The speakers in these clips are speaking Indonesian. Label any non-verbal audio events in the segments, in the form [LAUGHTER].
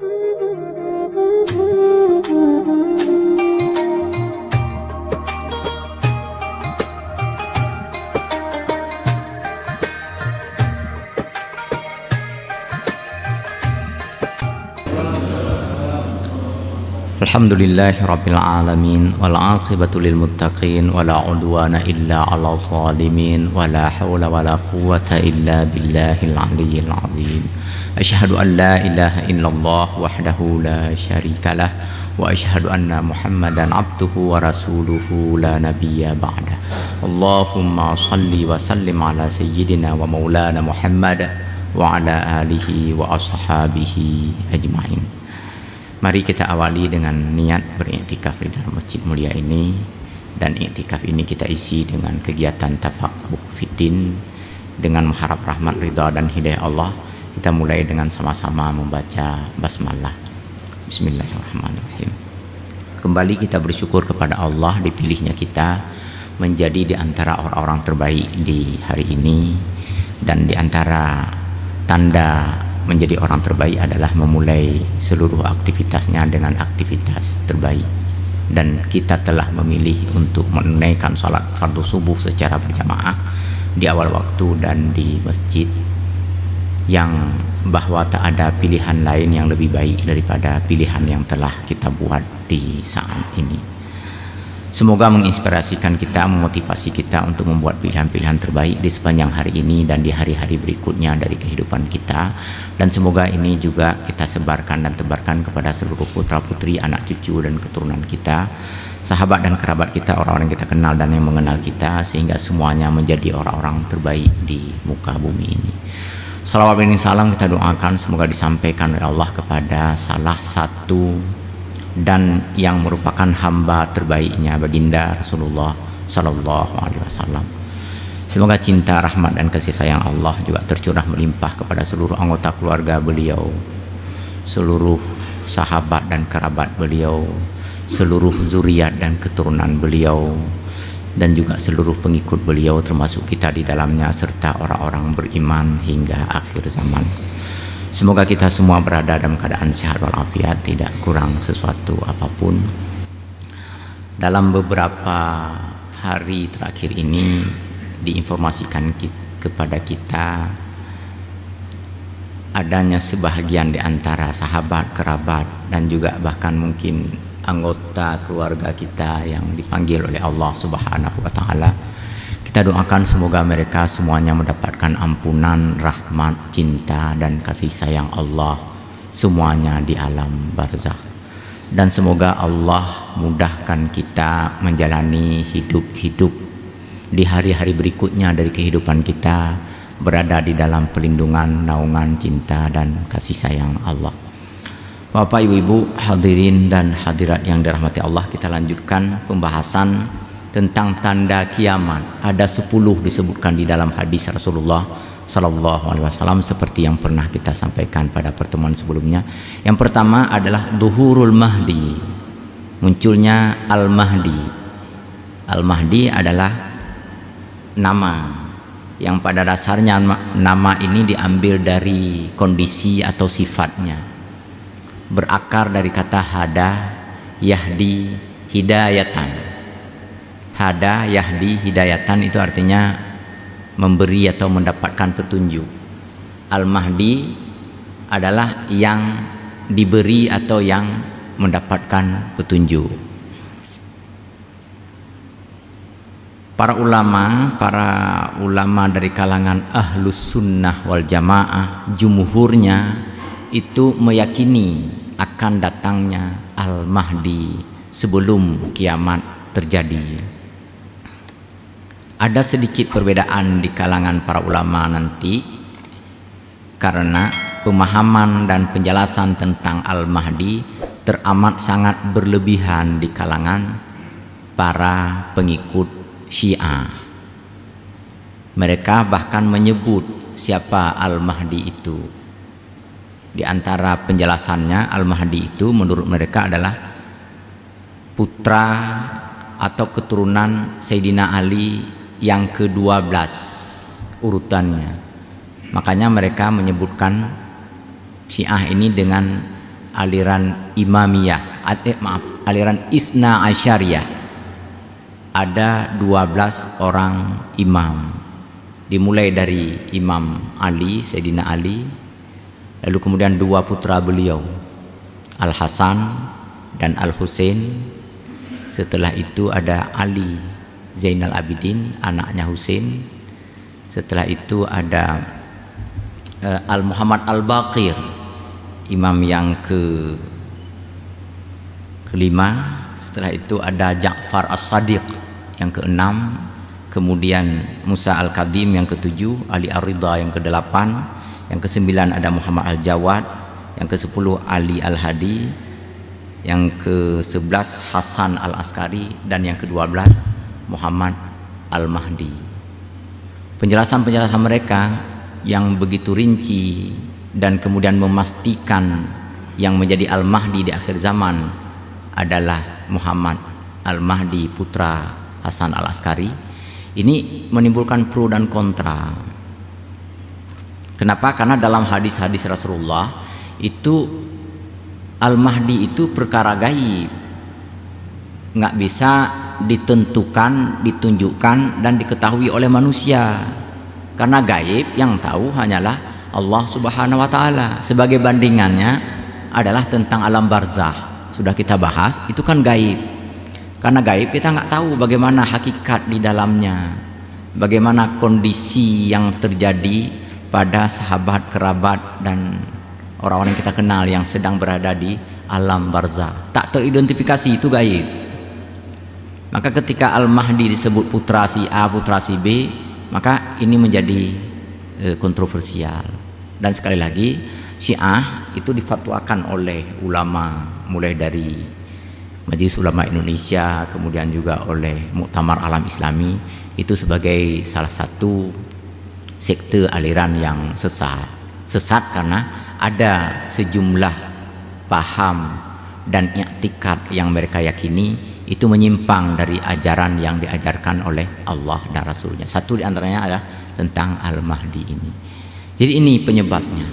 Thank you. الحمد لله رب العالمين والعاقبة للمتقين ولا عدوان إلا على الظالمين ولا حول ولا قوة إلا بالله العلي العظيم أشهد أن لا إله إلا الله وحده لا شريك له وأشهد أن محمدا عبده ورسوله لا نبي بعده اللهم صل وسلم على سيدنا ومولانا محمد وعلى آله وأصحابه أجمعين Mari kita awali dengan niat beriktikaf di dalam masjid mulia ini dan iktikaf ini kita isi dengan kegiatan tafakuh fitin dengan mengharap rahmat ridha dan hidayah Allah kita mulai dengan sama-sama membaca basmalah Bismillahirrahmanirrahim kembali kita bersyukur kepada Allah dipilihnya kita menjadi di antara orang-orang terbaik di hari ini dan di antara tanda menjadi orang terbaik adalah memulai seluruh aktivitasnya dengan aktivitas terbaik dan kita telah memilih untuk menunaikan sholat fardu subuh secara berjamaah di awal waktu dan di masjid yang bahwa tak ada pilihan lain yang lebih baik daripada pilihan yang telah kita buat di saat ini. Semoga menginspirasikan kita, memotivasi kita untuk membuat pilihan-pilihan terbaik di sepanjang hari ini dan di hari-hari berikutnya dari kehidupan kita. Dan semoga ini juga kita sebarkan dan tebarkan kepada seluruh putra-putri, anak cucu, dan keturunan kita, sahabat dan kerabat kita, orang-orang yang kita kenal dan yang mengenal kita, sehingga semuanya menjadi orang-orang terbaik di muka bumi ini. Salawat dan salam kita doakan semoga disampaikan oleh Allah kepada salah satu dan yang merupakan hamba terbaiknya baginda Rasulullah Sallallahu Alaihi Wasallam. Semoga cinta, rahmat dan kasih sayang Allah juga tercurah melimpah kepada seluruh anggota keluarga beliau, seluruh sahabat dan kerabat beliau, seluruh zuriat dan keturunan beliau, dan juga seluruh pengikut beliau termasuk kita di dalamnya serta orang-orang beriman hingga akhir zaman. Semoga kita semua berada dalam keadaan sehat walafiat, tidak kurang sesuatu apapun. Dalam beberapa hari terakhir ini diinformasikan kepada kita adanya sebahagian di antara sahabat, kerabat dan juga bahkan mungkin anggota keluarga kita yang dipanggil oleh Allah Subhanahu wa taala kita doakan semoga mereka semuanya mendapatkan ampunan, rahmat, cinta dan kasih sayang Allah semuanya di alam barzah. Dan semoga Allah mudahkan kita menjalani hidup-hidup di hari-hari berikutnya dari kehidupan kita berada di dalam pelindungan naungan cinta dan kasih sayang Allah. Bapak, Ibu, Ibu, hadirin dan hadirat yang dirahmati Allah, kita lanjutkan pembahasan tentang tanda kiamat ada sepuluh disebutkan di dalam hadis Rasulullah Sallallahu Alaihi Wasallam seperti yang pernah kita sampaikan pada pertemuan sebelumnya. Yang pertama adalah duhurul mahdi, munculnya al mahdi. Al mahdi adalah nama yang pada dasarnya nama ini diambil dari kondisi atau sifatnya berakar dari kata hada yahdi hidayatan hada yahdi hidayatan itu artinya memberi atau mendapatkan petunjuk al mahdi adalah yang diberi atau yang mendapatkan petunjuk para ulama para ulama dari kalangan ahlus sunnah wal jamaah jumuhurnya itu meyakini akan datangnya al mahdi sebelum kiamat terjadi ada sedikit perbedaan di kalangan para ulama nanti karena pemahaman dan penjelasan tentang Al-Mahdi teramat sangat berlebihan di kalangan para pengikut Syiah. Mereka bahkan menyebut siapa Al-Mahdi itu. Di antara penjelasannya Al-Mahdi itu menurut mereka adalah putra atau keturunan Sayyidina Ali yang ke-12 urutannya. Makanya mereka menyebutkan Syiah ini dengan aliran Imamiyah, eh, maaf, aliran Isna Asyariyah. Ada 12 orang imam. Dimulai dari Imam Ali, Sayyidina Ali, lalu kemudian dua putra beliau, Al Hasan dan Al Hussein. Setelah itu ada Ali Zainal Abidin anaknya Husin setelah itu ada uh, eh, Al Muhammad Al Baqir imam yang ke kelima setelah itu ada Ja'far As-Sadiq yang keenam kemudian Musa Al-Kadim yang ketujuh Ali Ar-Ridha yang kedelapan yang kesembilan ada Muhammad Al-Jawad yang kesepuluh Ali Al-Hadi yang ke sebelas Hasan Al-Askari dan yang ke belas. Muhammad Al-Mahdi. Penjelasan-penjelasan mereka yang begitu rinci dan kemudian memastikan yang menjadi Al-Mahdi di akhir zaman adalah Muhammad Al-Mahdi putra Hasan Al-Askari. Ini menimbulkan pro dan kontra. Kenapa? Karena dalam hadis-hadis Rasulullah itu Al-Mahdi itu perkara gaib. Nggak bisa ditentukan, ditunjukkan dan diketahui oleh manusia. Karena gaib yang tahu hanyalah Allah Subhanahu wa taala. Sebagai bandingannya adalah tentang alam barzah. Sudah kita bahas, itu kan gaib. Karena gaib kita nggak tahu bagaimana hakikat di dalamnya. Bagaimana kondisi yang terjadi pada sahabat, kerabat dan orang-orang kita kenal yang sedang berada di alam barzah. Tak teridentifikasi itu gaib. Maka ketika Al-Mahdi disebut putra si A, putra si B, maka ini menjadi e, kontroversial. Dan sekali lagi, Syiah itu difatwakan oleh ulama mulai dari Majelis Ulama Indonesia, kemudian juga oleh Muktamar Alam Islami itu sebagai salah satu sekte aliran yang sesat. Sesat karena ada sejumlah paham dan iktikat yang mereka yakini itu menyimpang dari ajaran yang diajarkan oleh Allah dan Rasulnya. Satu di antaranya adalah tentang Al-Mahdi ini. Jadi ini penyebabnya.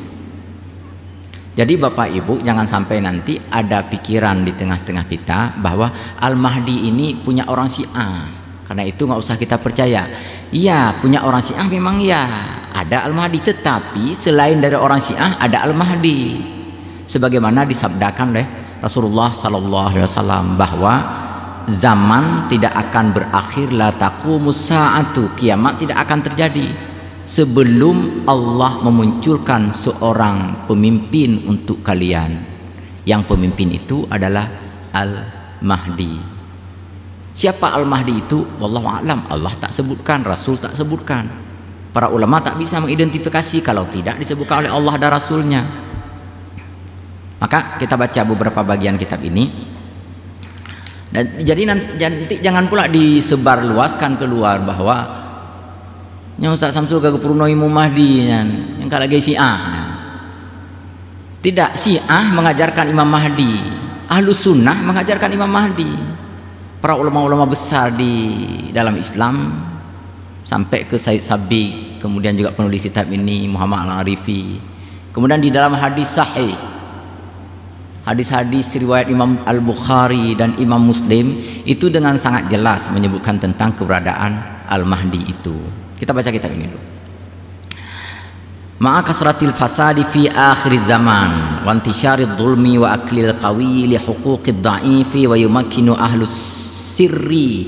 Jadi Bapak Ibu jangan sampai nanti ada pikiran di tengah-tengah kita bahwa Al-Mahdi ini punya orang Syiah. Karena itu nggak usah kita percaya. Iya, punya orang Syiah memang ya ada Al-Mahdi, tetapi selain dari orang Syiah ada Al-Mahdi. Sebagaimana disabdakan oleh Rasulullah Sallallahu Alaihi Wasallam bahwa zaman tidak akan berakhir la taqumus saatu kiamat tidak akan terjadi sebelum Allah memunculkan seorang pemimpin untuk kalian yang pemimpin itu adalah al-mahdi siapa al-mahdi itu wallahu alam Allah tak sebutkan rasul tak sebutkan para ulama tak bisa mengidentifikasi kalau tidak disebutkan oleh Allah dan rasulnya maka kita baca beberapa bagian kitab ini dan, jadi nanti jangan pula disebarluaskan keluar bahwa yang Ustaz Samsul kagak purno imu Mahdi yang kala ge Syiah. Tidak Syiah mengajarkan Imam Mahdi, Ahlus Sunnah mengajarkan Imam Mahdi. Para ulama-ulama besar di dalam Islam sampai ke Said Sabiq, kemudian juga penulis kitab ini Muhammad Al-Arifi. Kemudian di dalam hadis sahih hadis-hadis riwayat Imam Al-Bukhari dan Imam Muslim itu dengan sangat jelas menyebutkan tentang keberadaan Al-Mahdi itu. Kita baca kitab ini dulu. Ma'a kasratil fasadi fi akhir zaman wa intishari dhulmi wa akli al-qawi li huquqi dha'ifi wa yumakkinu ahlus sirri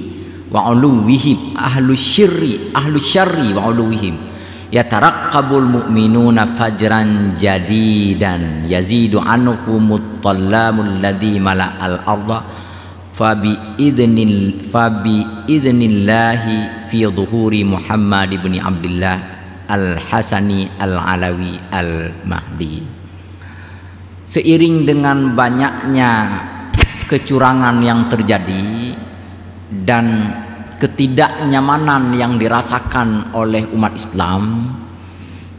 wa uluwihim ahlus syirri ahlus syarri wa uluwihim yataraqqabul mu'minuna fajran jadidan yazidu anhu tallamul ladzi mala'al arda fabi idnil fabi idnillahi fi dhuhuri Muhammad ibn abdillah Al-Hasani Al-Alawi Al-Mahdi Seiring dengan banyaknya kecurangan yang terjadi dan ketidaknyamanan yang dirasakan oleh umat Islam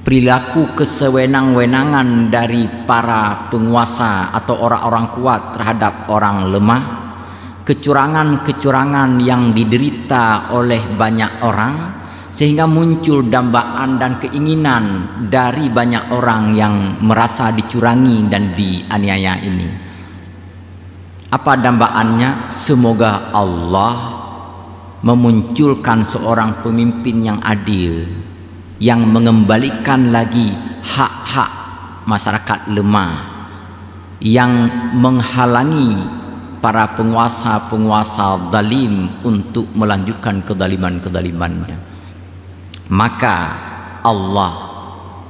perilaku kesewenang-wenangan dari para penguasa atau orang-orang kuat terhadap orang lemah kecurangan-kecurangan yang diderita oleh banyak orang sehingga muncul dambaan dan keinginan dari banyak orang yang merasa dicurangi dan dianiaya ini apa dambaannya semoga Allah memunculkan seorang pemimpin yang adil yang mengembalikan lagi hak-hak masyarakat lemah yang menghalangi para penguasa-penguasa dalim untuk melanjutkan kedaliman-kedalimannya maka Allah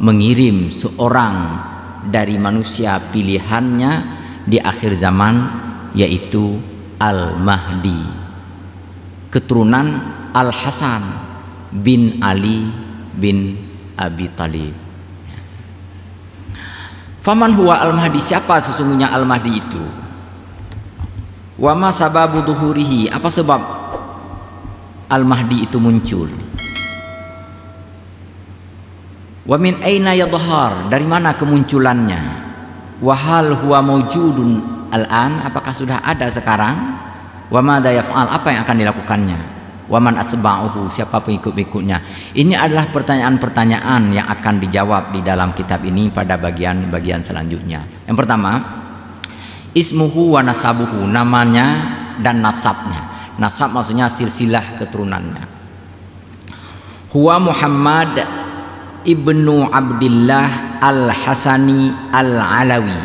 mengirim seorang dari manusia pilihannya di akhir zaman yaitu Al-Mahdi keturunan Al Hasan bin Ali bin Abi Talib. Faman huwa Al Mahdi? Siapa sesungguhnya Al Mahdi itu? Wama sababu duhurihi? Apa sebab Al Mahdi itu muncul? Wa min aina yadhhar? Dari mana kemunculannya? Wahal huwa mujudun al-an? Apakah sudah ada sekarang? wa apa yang akan dilakukannya waman siapa pengikut-pengikutnya ini adalah pertanyaan-pertanyaan yang akan dijawab di dalam kitab ini pada bagian-bagian selanjutnya yang pertama ismuhu wa nasabuhu namanya dan nasabnya nasab maksudnya silsilah keturunannya huwa Muhammad ibnu Abdullah al-Hasani al-Alawi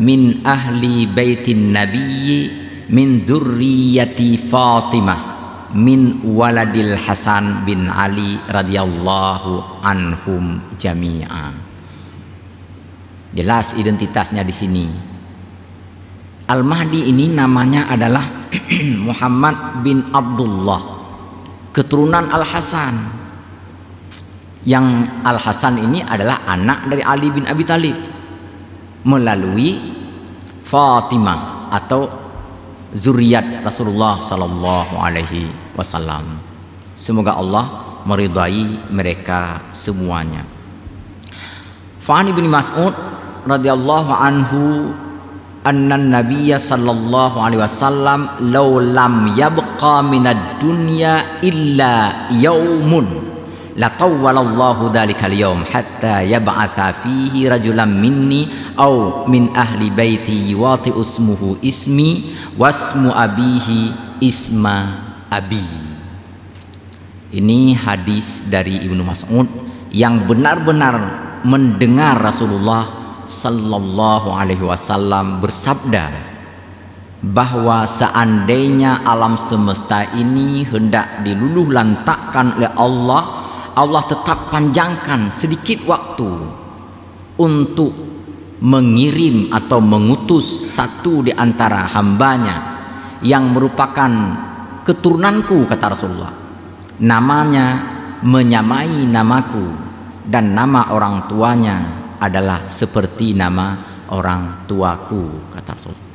min ahli baitin nabiyyi min zurriyati Fatimah min waladil Hasan bin Ali radhiyallahu anhum jami'a. Jelas identitasnya di sini. Al-Mahdi ini namanya adalah [CLEARS THROAT] Muhammad bin Abdullah keturunan Al-Hasan. Yang Al-Hasan ini adalah anak dari Ali bin Abi Thalib melalui Fatimah atau zuriat Rasulullah Sallallahu Alaihi Wasallam. Semoga Allah meridai mereka semuanya. Fa'an bin Mas'ud radhiyallahu anhu anna nabiyya sallallahu alaihi wasallam law lam yabqa minad dunya illa yaumun hatta yab'atha fihi rajulan minni min ahli baiti yuwati usmuhu ismi wasmu abihi isma abi ini hadis dari Ibnu Mas'ud yang benar-benar mendengar Rasulullah sallallahu alaihi wasallam bersabda bahwa seandainya alam semesta ini hendak diluluh lantakkan oleh Allah Allah tetap panjangkan sedikit waktu untuk mengirim atau mengutus satu di antara hambanya yang merupakan keturunanku kata Rasulullah namanya menyamai namaku dan nama orang tuanya adalah seperti nama orang tuaku kata Rasulullah.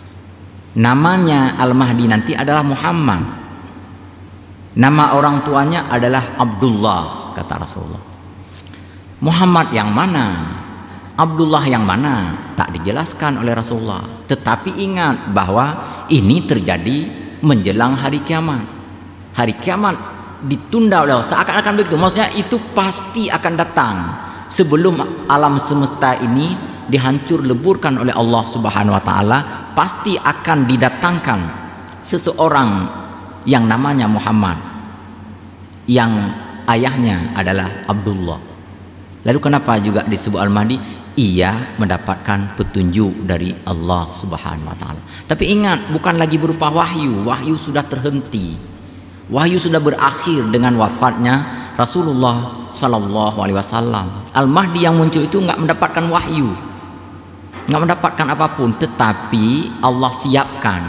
namanya Al-Mahdi nanti adalah Muhammad nama orang tuanya adalah Abdullah kata Rasulullah Muhammad yang mana Abdullah yang mana tak dijelaskan oleh Rasulullah tetapi ingat bahwa ini terjadi menjelang hari kiamat hari kiamat ditunda oleh Allah. seakan-akan begitu maksudnya itu pasti akan datang sebelum alam semesta ini dihancur leburkan oleh Allah Subhanahu wa taala pasti akan didatangkan seseorang yang namanya Muhammad yang ayahnya adalah Abdullah. Lalu kenapa juga disebut Al-Mahdi? Ia mendapatkan petunjuk dari Allah Subhanahu wa taala. Tapi ingat, bukan lagi berupa wahyu. Wahyu sudah terhenti. Wahyu sudah berakhir dengan wafatnya Rasulullah Sallallahu alaihi wasallam. Al-Mahdi yang muncul itu enggak mendapatkan wahyu. Enggak mendapatkan apapun, tetapi Allah siapkan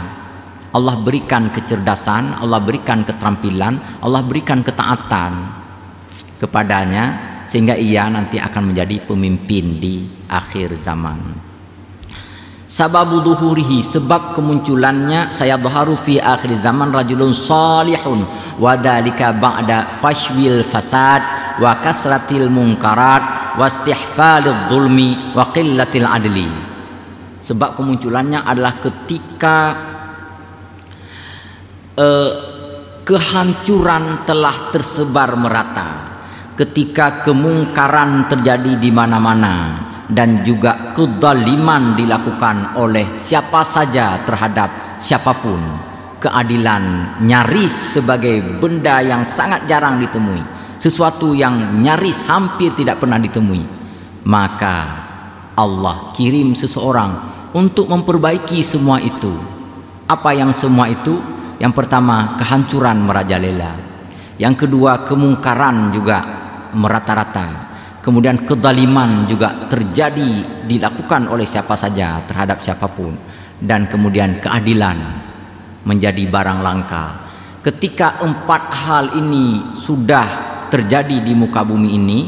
Allah berikan kecerdasan, Allah berikan keterampilan, Allah berikan ketaatan kepadanya sehingga ia nanti akan menjadi pemimpin di akhir zaman. Sababu duhurihi sebab kemunculannya saya baharu fi akhir zaman rajulun salihun wa dalika ba'da fashwil fasad wa kasratil munkarat wa istihfalid zulmi wa qillatil adli. Sebab kemunculannya adalah ketika uh, kehancuran telah tersebar merata ketika kemungkaran terjadi di mana-mana dan juga kedaliman dilakukan oleh siapa saja terhadap siapapun keadilan nyaris sebagai benda yang sangat jarang ditemui sesuatu yang nyaris hampir tidak pernah ditemui maka Allah kirim seseorang untuk memperbaiki semua itu apa yang semua itu yang pertama kehancuran merajalela yang kedua kemungkaran juga merata-rata kemudian kedaliman juga terjadi dilakukan oleh siapa saja terhadap siapapun dan kemudian keadilan menjadi barang langka ketika empat hal ini sudah terjadi di muka bumi ini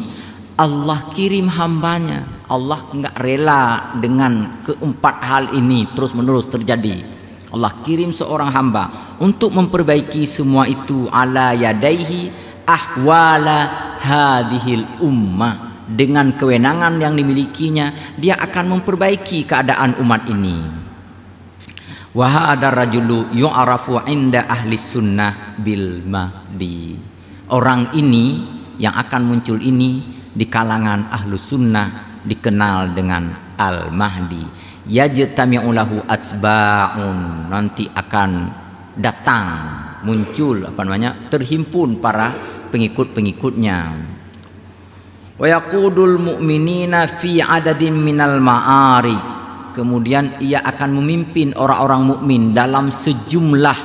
Allah kirim hambanya Allah enggak rela dengan keempat hal ini terus menerus terjadi Allah kirim seorang hamba untuk memperbaiki semua itu ala yadaihi ahwala hadhil ummah dengan kewenangan yang dimilikinya dia akan memperbaiki keadaan umat ini wa hadar rajulu yu'rafu inda ahli sunnah bil mahdi orang ini yang akan muncul ini di kalangan ahlu sunnah dikenal dengan al mahdi yajtami'u lahu atsba'un nanti akan datang muncul apa namanya terhimpun para pengikut-pengikutnya wa yaqudul mu'minina fi adadin minal ma'ari kemudian ia akan memimpin orang-orang mukmin dalam sejumlah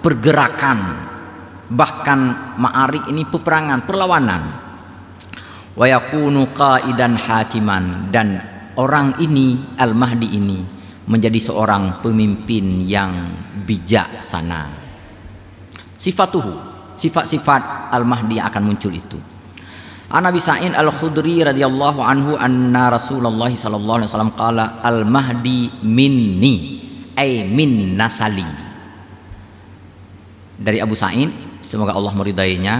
pergerakan bahkan ma'arik ini peperangan perlawanan wa yakunu qaidan hakiman dan orang ini al-mahdi ini menjadi seorang pemimpin yang bijaksana sifatuhu sifat-sifat al-mahdi yang akan muncul itu Ana Abi Sa'id Al-Khudri radhiyallahu anhu anna Rasulullah sallallahu alaihi wasallam qala al-mahdi minni ay min nasali dari Abu Sa'id semoga Allah meridainya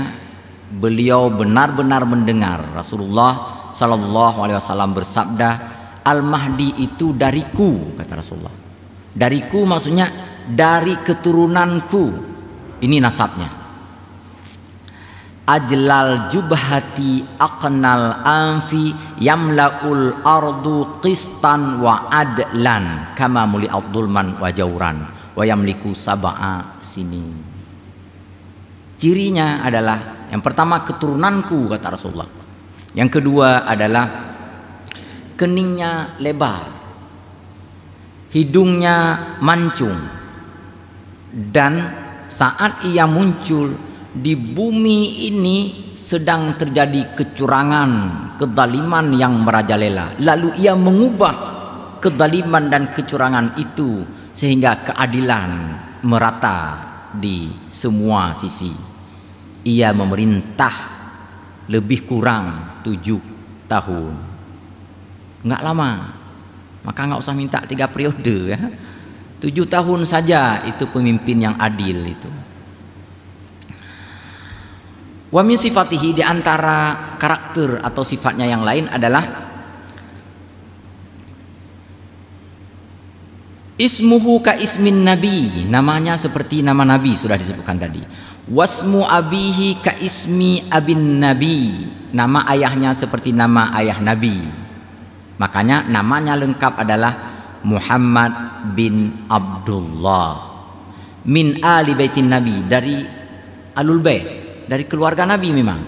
beliau benar-benar mendengar Rasulullah sallallahu alaihi wasallam bersabda al-mahdi itu dariku kata Rasulullah dariku maksudnya dari keturunanku ini nasabnya ajlal jubhati aqnal anfi yamlaul ardu qistan wa adlan kama muli abdulman wa jauran wa yamliku sab'a sini cirinya adalah yang pertama keturunanku kata Rasulullah yang kedua adalah keningnya lebar hidungnya mancung dan saat ia muncul di bumi ini sedang terjadi kecurangan, kedaliman yang merajalela. Lalu ia mengubah kedaliman dan kecurangan itu sehingga keadilan merata di semua sisi. Ia memerintah lebih kurang tujuh tahun. Enggak lama. Maka enggak usah minta tiga periode ya. Tujuh tahun saja itu pemimpin yang adil itu. Wa min sifatihi di antara karakter atau sifatnya yang lain adalah Ismuhu ka ismin nabi, namanya seperti nama nabi sudah disebutkan tadi. Wasmu abihi ka ismi abin nabi, nama ayahnya seperti nama ayah nabi. Makanya namanya lengkap adalah Muhammad bin Abdullah min ali baitin nabi dari alul bait dari keluarga Nabi memang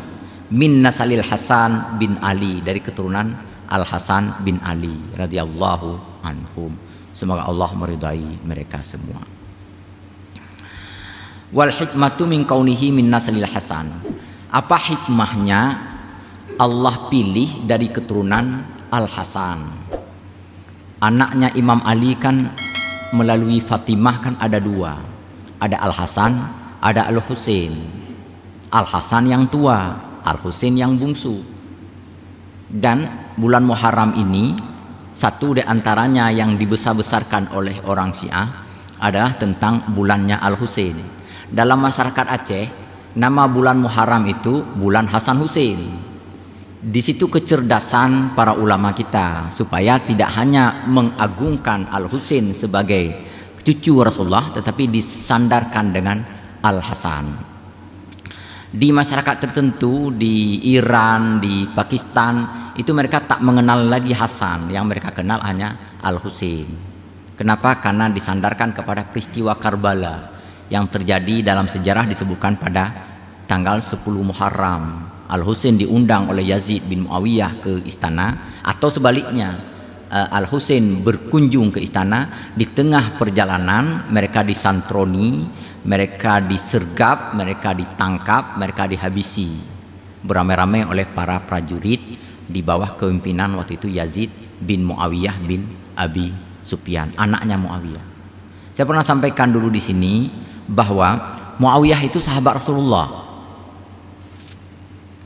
min nasalil Hasan bin Ali dari keturunan Al Hasan bin Ali radhiyallahu anhum semoga Allah meridai mereka semua wal hikmatu min kaunihi min nasalil Hasan apa hikmahnya Allah pilih dari keturunan Al Hasan anaknya Imam Ali kan melalui Fatimah kan ada dua ada Al Hasan ada Al Husain Al Hasan yang tua, Al Husin yang bungsu. Dan bulan Muharram ini satu di antaranya yang dibesar-besarkan oleh orang Syiah adalah tentang bulannya Al Husin. Dalam masyarakat Aceh, nama bulan Muharram itu bulan Hasan Husin. Di situ kecerdasan para ulama kita supaya tidak hanya mengagungkan Al Husin sebagai cucu Rasulullah tetapi disandarkan dengan Al Hasan di masyarakat tertentu di Iran, di Pakistan itu mereka tak mengenal lagi Hasan, yang mereka kenal hanya Al Husain. Kenapa? Karena disandarkan kepada peristiwa Karbala yang terjadi dalam sejarah disebutkan pada tanggal 10 Muharram. Al Husain diundang oleh Yazid bin Muawiyah ke istana atau sebaliknya eh, Al Husain berkunjung ke istana di tengah perjalanan mereka disantroni mereka disergap, mereka ditangkap, mereka dihabisi beramai-ramai oleh para prajurit di bawah kepemimpinan waktu itu Yazid bin Muawiyah bin Abi Sufyan, anaknya Muawiyah. Saya pernah sampaikan dulu di sini bahwa Muawiyah itu sahabat Rasulullah.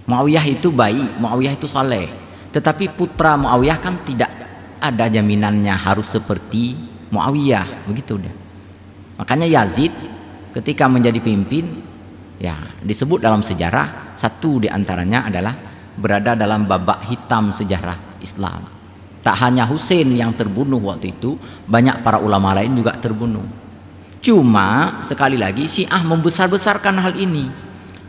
Muawiyah itu baik, Muawiyah itu saleh. Tetapi putra Muawiyah kan tidak ada jaminannya harus seperti Muawiyah, begitu udah. Makanya Yazid ketika menjadi pimpin ya disebut dalam sejarah satu di antaranya adalah berada dalam babak hitam sejarah Islam. Tak hanya Husain yang terbunuh waktu itu, banyak para ulama lain juga terbunuh. Cuma sekali lagi Syiah membesar-besarkan hal ini.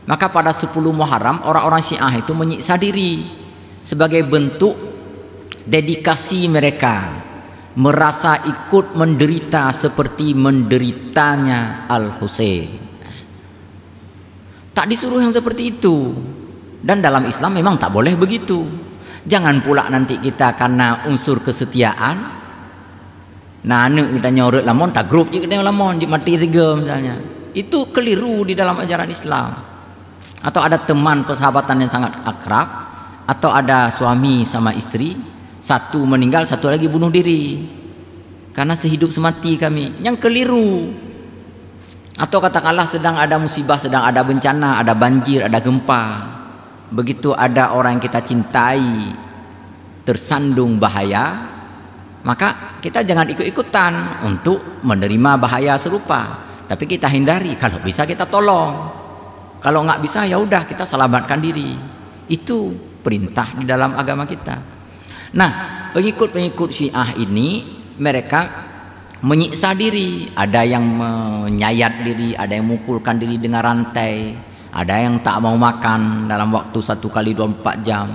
Maka pada 10 Muharram orang-orang Syiah itu menyiksa diri sebagai bentuk dedikasi mereka merasa ikut menderita seperti menderitanya Al Husain. Tak disuruh yang seperti itu. Dan dalam Islam memang tak boleh begitu. Jangan pula nanti kita karena unsur kesetiaan Nah, anak kita nyorot lamon tak grup je kita lamon je mati tiga misalnya. Itu keliru di dalam ajaran Islam. Atau ada teman persahabatan yang sangat akrab atau ada suami sama istri satu meninggal satu lagi bunuh diri karena sehidup semati kami yang keliru atau katakanlah sedang ada musibah sedang ada bencana ada banjir ada gempa begitu ada orang yang kita cintai tersandung bahaya maka kita jangan ikut-ikutan untuk menerima bahaya serupa tapi kita hindari kalau bisa kita tolong kalau nggak bisa ya udah kita selamatkan diri itu perintah di dalam agama kita Nah, pengikut-pengikut Syiah ini mereka menyiksa diri, ada yang menyayat diri, ada yang mukulkan diri dengan rantai, ada yang tak mau makan dalam waktu satu kali 24 jam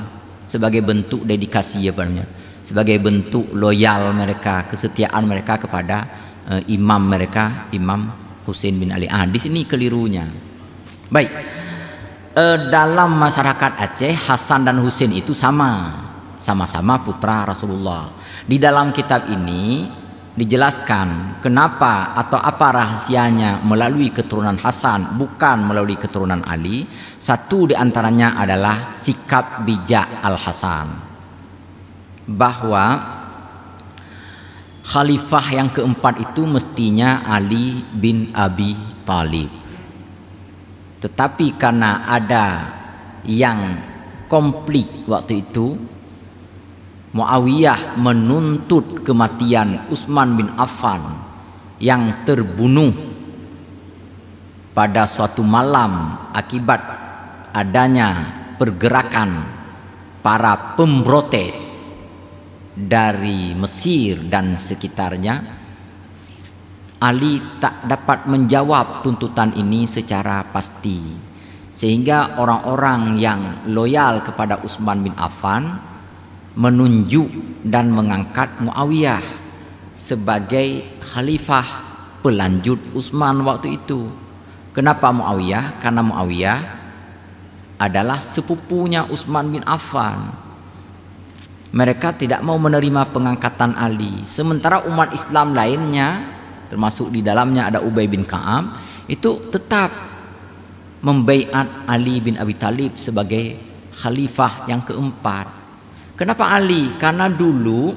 sebagai bentuk dedikasi ya namanya, sebagai bentuk loyal mereka, kesetiaan mereka kepada uh, imam mereka, Imam Husain bin Ali. Ah, di sini kelirunya. Baik. Uh, dalam masyarakat Aceh Hasan dan Husain itu sama sama-sama putra Rasulullah. Di dalam kitab ini dijelaskan kenapa atau apa rahasianya melalui keturunan Hasan bukan melalui keturunan Ali. Satu di antaranya adalah sikap bijak Al-Hasan. Bahwa khalifah yang keempat itu mestinya Ali bin Abi Thalib. Tetapi karena ada yang komplit waktu itu Muawiyah menuntut kematian Utsman bin Affan yang terbunuh pada suatu malam akibat adanya pergerakan para pemprotes dari Mesir dan sekitarnya Ali tak dapat menjawab tuntutan ini secara pasti sehingga orang-orang yang loyal kepada Utsman bin Affan menunjuk dan mengangkat Muawiyah sebagai khalifah pelanjut Utsman waktu itu. Kenapa Muawiyah? Karena Muawiyah adalah sepupunya Utsman bin Affan. Mereka tidak mau menerima pengangkatan Ali. Sementara umat Islam lainnya, termasuk di dalamnya ada Ubay bin Kaam, itu tetap membaiat Ali bin Abi Talib sebagai khalifah yang keempat. Kenapa Ali? Karena dulu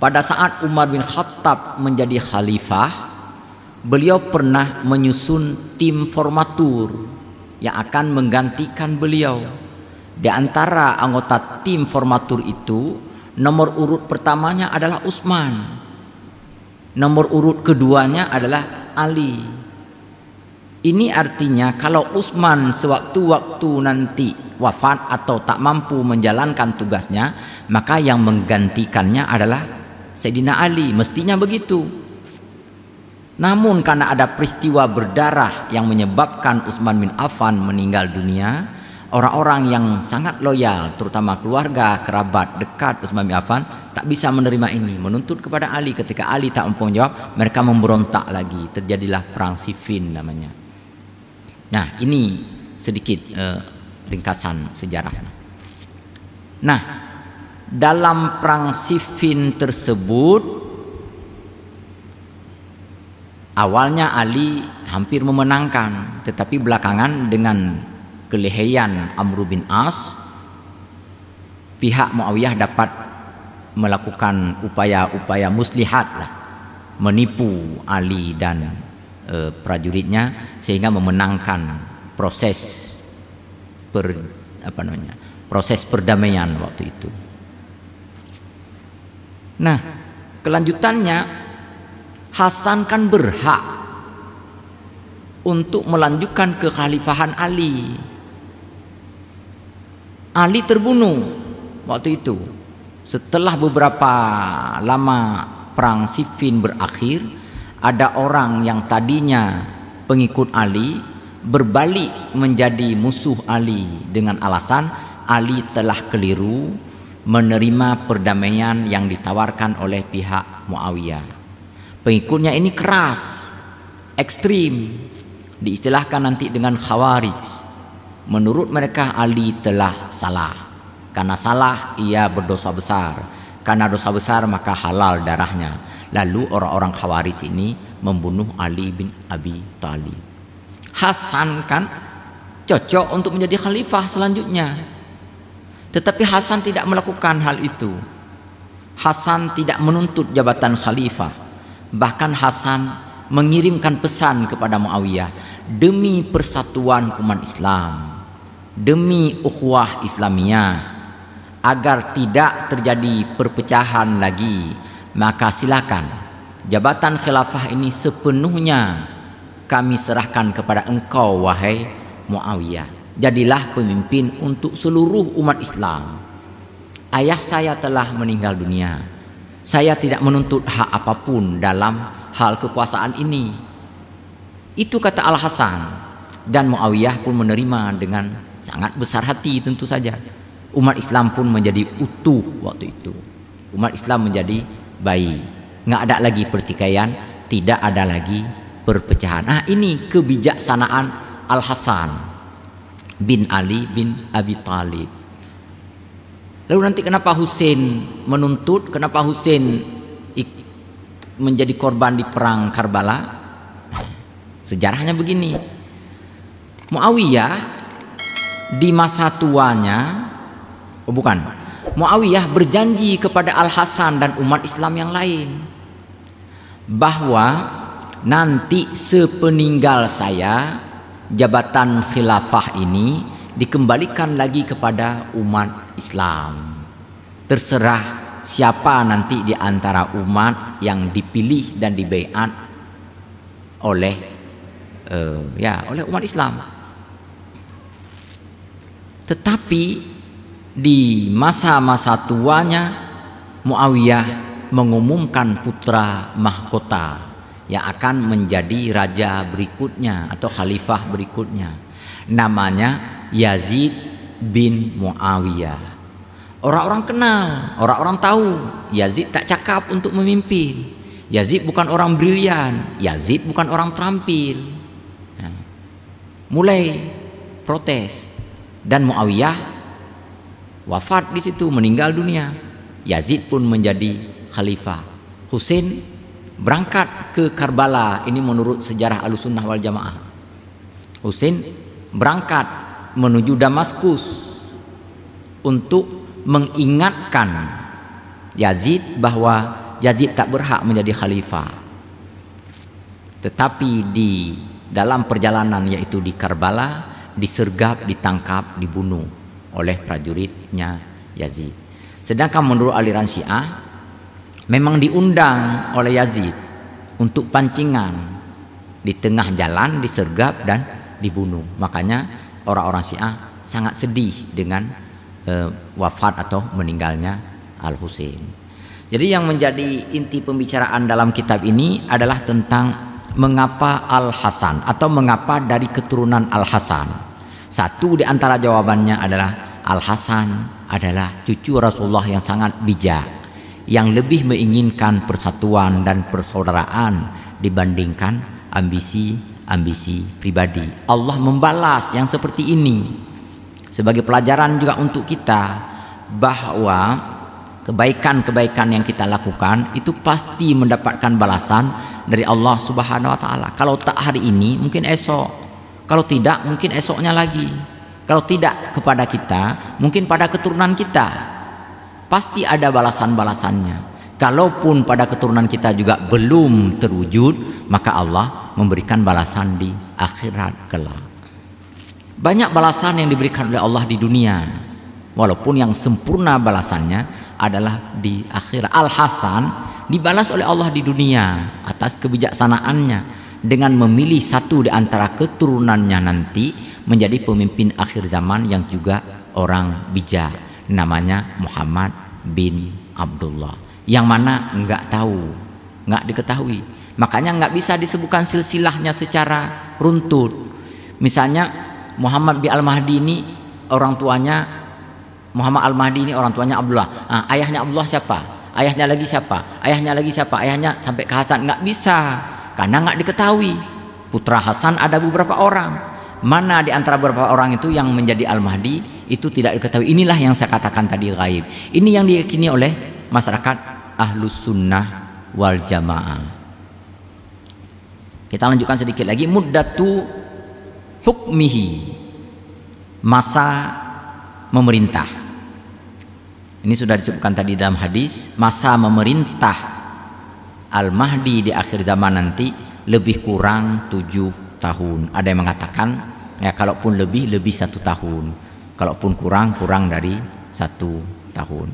pada saat Umar bin Khattab menjadi khalifah, beliau pernah menyusun tim formatur yang akan menggantikan beliau. Di antara anggota tim formatur itu, nomor urut pertamanya adalah Utsman. Nomor urut keduanya adalah Ali. Ini artinya kalau Utsman sewaktu-waktu nanti wafat atau tak mampu menjalankan tugasnya, maka yang menggantikannya adalah Sayyidina Ali. Mestinya begitu. Namun karena ada peristiwa berdarah yang menyebabkan Utsman bin Affan meninggal dunia, orang-orang yang sangat loyal, terutama keluarga, kerabat, dekat Utsman bin Affan, tak bisa menerima ini, menuntut kepada Ali. Ketika Ali tak mampu menjawab, mereka memberontak lagi. Terjadilah perang Siffin namanya. Nah, ini sedikit uh, ringkasan sejarah. Nah, dalam perang Siffin tersebut awalnya Ali hampir memenangkan, tetapi belakangan dengan kelehean Amr bin As pihak Muawiyah dapat melakukan upaya-upaya muslihat lah, menipu Ali dan e, prajuritnya sehingga memenangkan proses per apa namanya proses perdamaian waktu itu. Nah, kelanjutannya Hasan kan berhak untuk melanjutkan kekhalifahan Ali. Ali terbunuh waktu itu. Setelah beberapa lama perang Siffin berakhir, ada orang yang tadinya pengikut Ali berbalik menjadi musuh Ali dengan alasan Ali telah keliru menerima perdamaian yang ditawarkan oleh pihak Muawiyah. Pengikutnya ini keras, ekstrim, diistilahkan nanti dengan khawarij. Menurut mereka Ali telah salah. Karena salah ia berdosa besar. Karena dosa besar maka halal darahnya Lalu orang-orang Khawarij ini membunuh Ali bin Abi Thalib. Hasan kan cocok untuk menjadi khalifah selanjutnya. Tetapi Hasan tidak melakukan hal itu. Hasan tidak menuntut jabatan khalifah. Bahkan Hasan mengirimkan pesan kepada Muawiyah demi persatuan umat Islam, demi ukhuwah Islamiyah agar tidak terjadi perpecahan lagi maka silakan jabatan khilafah ini sepenuhnya kami serahkan kepada engkau wahai Muawiyah jadilah pemimpin untuk seluruh umat Islam ayah saya telah meninggal dunia saya tidak menuntut hak apapun dalam hal kekuasaan ini itu kata Al-Hasan dan Muawiyah pun menerima dengan sangat besar hati tentu saja umat Islam pun menjadi utuh waktu itu umat Islam menjadi bayi. Nggak ada lagi pertikaian, tidak ada lagi perpecahan. Nah ini kebijaksanaan Al Hasan bin Ali bin Abi Talib. Lalu nanti kenapa Husain menuntut? Kenapa Husain menjadi korban di perang Karbala? Sejarahnya begini. Muawiyah di masa tuanya, oh bukan, Muawiyah berjanji kepada Al Hasan dan umat Islam yang lain bahwa nanti sepeninggal saya jabatan khilafah ini dikembalikan lagi kepada umat Islam. Terserah siapa nanti di antara umat yang dipilih dan dibaiat oleh uh, ya oleh umat Islam. Tetapi di masa-masa tuanya Muawiyah mengumumkan putra mahkota yang akan menjadi raja berikutnya atau khalifah berikutnya namanya Yazid bin Muawiyah orang-orang kenal orang-orang tahu Yazid tak cakap untuk memimpin Yazid bukan orang brilian Yazid bukan orang terampil ya. mulai protes dan Muawiyah wafat di situ meninggal dunia Yazid pun menjadi khalifah Husin berangkat ke Karbala ini menurut sejarah Ahlussunnah wal Jamaah Husin berangkat menuju Damaskus untuk mengingatkan Yazid bahwa Yazid tak berhak menjadi khalifah tetapi di dalam perjalanan yaitu di Karbala disergap, ditangkap, dibunuh oleh prajuritnya Yazid. Sedangkan menurut aliran Syiah memang diundang oleh Yazid untuk pancingan di tengah jalan disergap dan dibunuh. Makanya orang-orang Syiah sangat sedih dengan uh, wafat atau meninggalnya Al Husain. Jadi yang menjadi inti pembicaraan dalam kitab ini adalah tentang mengapa Al Hasan atau mengapa dari keturunan Al Hasan. Satu di antara jawabannya adalah Al-Hasan adalah cucu Rasulullah yang sangat bijak yang lebih menginginkan persatuan dan persaudaraan dibandingkan ambisi-ambisi pribadi. Allah membalas yang seperti ini sebagai pelajaran juga untuk kita bahwa kebaikan-kebaikan yang kita lakukan itu pasti mendapatkan balasan dari Allah Subhanahu wa taala. Kalau tak hari ini, mungkin esok kalau tidak mungkin esoknya lagi. Kalau tidak kepada kita, mungkin pada keturunan kita. Pasti ada balasan-balasannya. Kalaupun pada keturunan kita juga belum terwujud, maka Allah memberikan balasan di akhirat kelak. Banyak balasan yang diberikan oleh Allah di dunia. Walaupun yang sempurna balasannya adalah di akhirat. Al-Hasan dibalas oleh Allah di dunia atas kebijaksanaannya dengan memilih satu di antara keturunannya nanti menjadi pemimpin akhir zaman yang juga orang bijak namanya Muhammad bin Abdullah yang mana nggak tahu nggak diketahui makanya nggak bisa disebutkan silsilahnya secara runtut misalnya Muhammad bin Al-Mahdi ini orang tuanya Muhammad Al-Mahdi ini orang tuanya Abdullah nah, ayahnya Abdullah siapa ayahnya lagi siapa ayahnya lagi siapa ayahnya sampai ke Hasan nggak bisa karena nggak diketahui putra Hasan ada beberapa orang mana di antara beberapa orang itu yang menjadi Al-Mahdi itu tidak diketahui inilah yang saya katakan tadi gaib ini yang diyakini oleh masyarakat ahlus sunnah wal jamaah kita lanjutkan sedikit lagi muddatu hukmihi masa memerintah ini sudah disebutkan tadi dalam hadis masa memerintah Al-Mahdi di akhir zaman nanti lebih kurang tujuh tahun. Ada yang mengatakan ya kalaupun lebih lebih satu tahun, kalaupun kurang kurang dari satu tahun.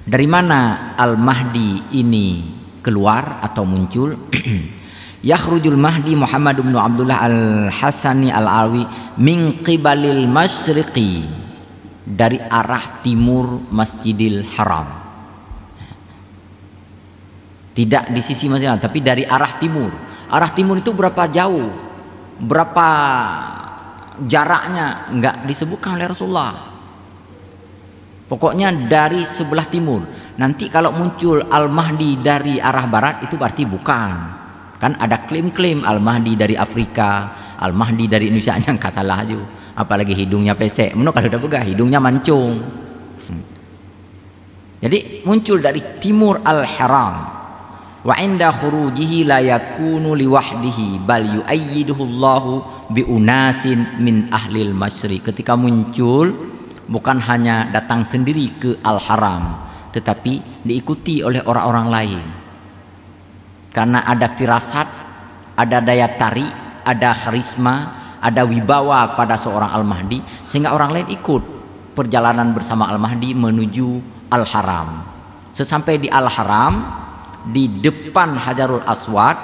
Dari mana Al-Mahdi ini keluar atau muncul? [CLEARS THROAT] Yakhrujul Mahdi Muhammad bin Abdullah Al-Hasani al awi min qibalil masyriqi dari arah timur Masjidil Haram tidak di sisi masjid, tapi dari arah timur. Arah timur itu berapa jauh? Berapa jaraknya? Enggak disebutkan oleh Rasulullah. Pokoknya dari sebelah timur. Nanti kalau muncul Al-Mahdi dari arah barat itu berarti bukan. Kan ada klaim-klaim Al-Mahdi dari Afrika, Al-Mahdi dari Indonesia [LAUGHS] yang kata laju. Apalagi hidungnya pesek. Menurut kalau udah begah hidungnya mancung. Hmm. Jadi muncul dari timur Al-Haram wa inda khurujihi la yakunu liwahdihi bal yuayyiduhu Allahu bi unasin min ahlil ketika muncul bukan hanya datang sendiri ke al haram tetapi diikuti oleh orang-orang lain karena ada firasat ada daya tarik ada karisma ada wibawa pada seorang al-mahdi sehingga orang lain ikut perjalanan bersama al-mahdi menuju al haram sesampai di al haram di depan Hajarul Aswad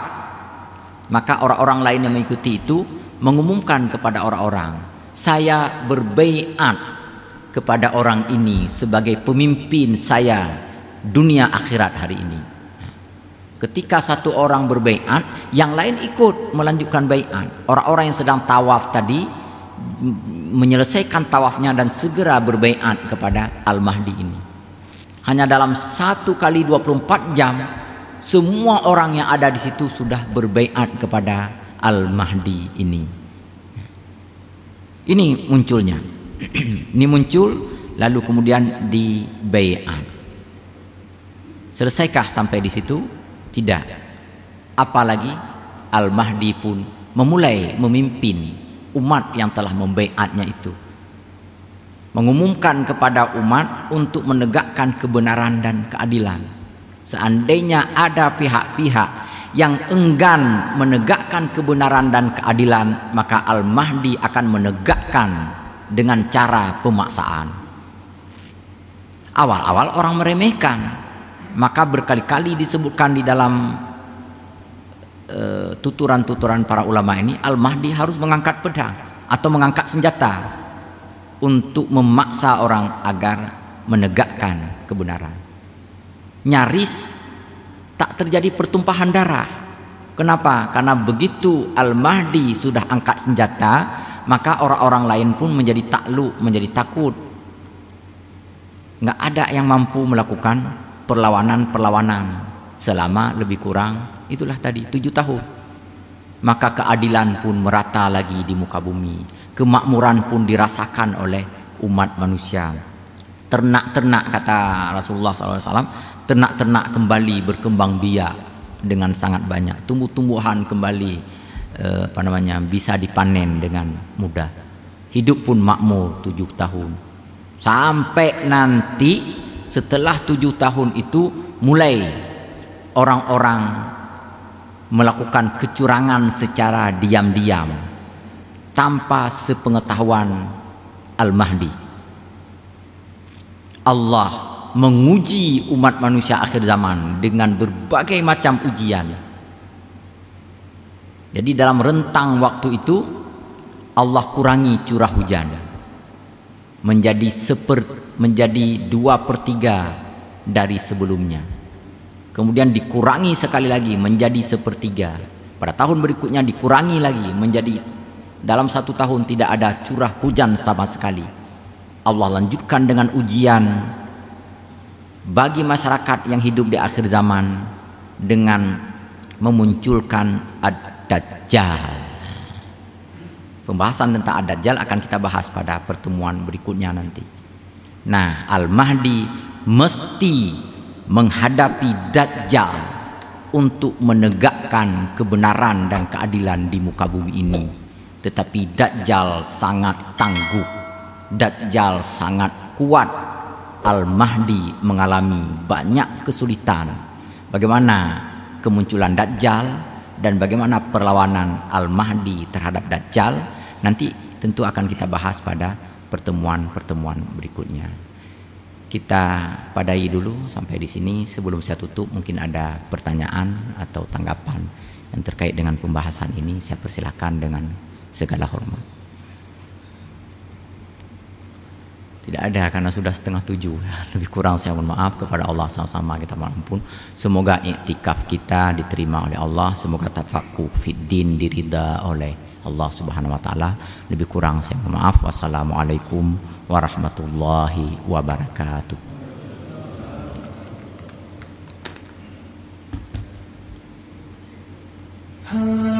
maka orang-orang lain yang mengikuti itu mengumumkan kepada orang-orang saya berbaiat kepada orang ini sebagai pemimpin saya dunia akhirat hari ini ketika satu orang berbaiat yang lain ikut melanjutkan baiat orang-orang yang sedang tawaf tadi menyelesaikan tawafnya dan segera berbaiat kepada Al-Mahdi ini hanya dalam satu kali 24 jam semua orang yang ada di situ sudah berbaiat kepada Al-Mahdi ini. Ini munculnya. [CLEARS THROAT] ini muncul lalu kemudian dibaiat. Selesaikah sampai di situ? Tidak. Apalagi Al-Mahdi pun memulai memimpin umat yang telah membaiatnya itu. Mengumumkan kepada umat untuk menegakkan kebenaran dan keadilan Seandainya ada pihak-pihak yang enggan menegakkan kebenaran dan keadilan, maka Al-Mahdi akan menegakkan dengan cara pemaksaan. Awal-awal orang meremehkan, maka berkali-kali disebutkan di dalam eh, tuturan-tuturan uh, para ulama ini, Al-Mahdi harus mengangkat pedang atau mengangkat senjata untuk memaksa orang agar menegakkan kebenaran nyaris tak terjadi pertumpahan darah. Kenapa? Karena begitu Al-Mahdi sudah angkat senjata, maka orang-orang lain pun menjadi takluk, menjadi takut. Nggak ada yang mampu melakukan perlawanan-perlawanan selama lebih kurang itulah tadi tujuh tahun. Maka keadilan pun merata lagi di muka bumi, kemakmuran pun dirasakan oleh umat manusia. Ternak-ternak kata Rasulullah SAW ternak-ternak kembali berkembang biak dengan sangat banyak tumbuh-tumbuhan kembali eh, apa namanya bisa dipanen dengan mudah hidup pun makmur tujuh tahun sampai nanti setelah tujuh tahun itu mulai orang-orang melakukan kecurangan secara diam-diam tanpa sepengetahuan Al-Mahdi Allah menguji umat manusia akhir zaman dengan berbagai macam ujian. Jadi dalam rentang waktu itu Allah kurangi curah hujan menjadi seper, menjadi dua pertiga dari sebelumnya. Kemudian dikurangi sekali lagi menjadi sepertiga. Pada tahun berikutnya dikurangi lagi menjadi dalam satu tahun tidak ada curah hujan sama sekali. Allah lanjutkan dengan ujian bagi masyarakat yang hidup di akhir zaman dengan memunculkan ad-dajjal. Pembahasan tentang ad-dajjal akan kita bahas pada pertemuan berikutnya nanti. Nah, Al-Mahdi mesti menghadapi dajjal untuk menegakkan kebenaran dan keadilan di muka bumi ini. Tetapi dajjal sangat tangguh. Dajjal sangat kuat Al-Mahdi mengalami banyak kesulitan. Bagaimana kemunculan Dajjal dan bagaimana perlawanan Al-Mahdi terhadap Dajjal nanti tentu akan kita bahas pada pertemuan-pertemuan berikutnya. Kita padai dulu sampai di sini sebelum saya tutup mungkin ada pertanyaan atau tanggapan yang terkait dengan pembahasan ini saya persilahkan dengan segala hormat. Tidak ada karena sudah setengah tujuh. [LAUGHS] Lebih kurang saya mohon maaf kepada Allah sama-sama kita mohon ampun. Semoga iktikaf kita diterima oleh Allah. Semoga tafakku fiddin dirida oleh Allah Subhanahu wa taala. Lebih kurang saya mohon maaf. Wassalamualaikum warahmatullahi wabarakatuh.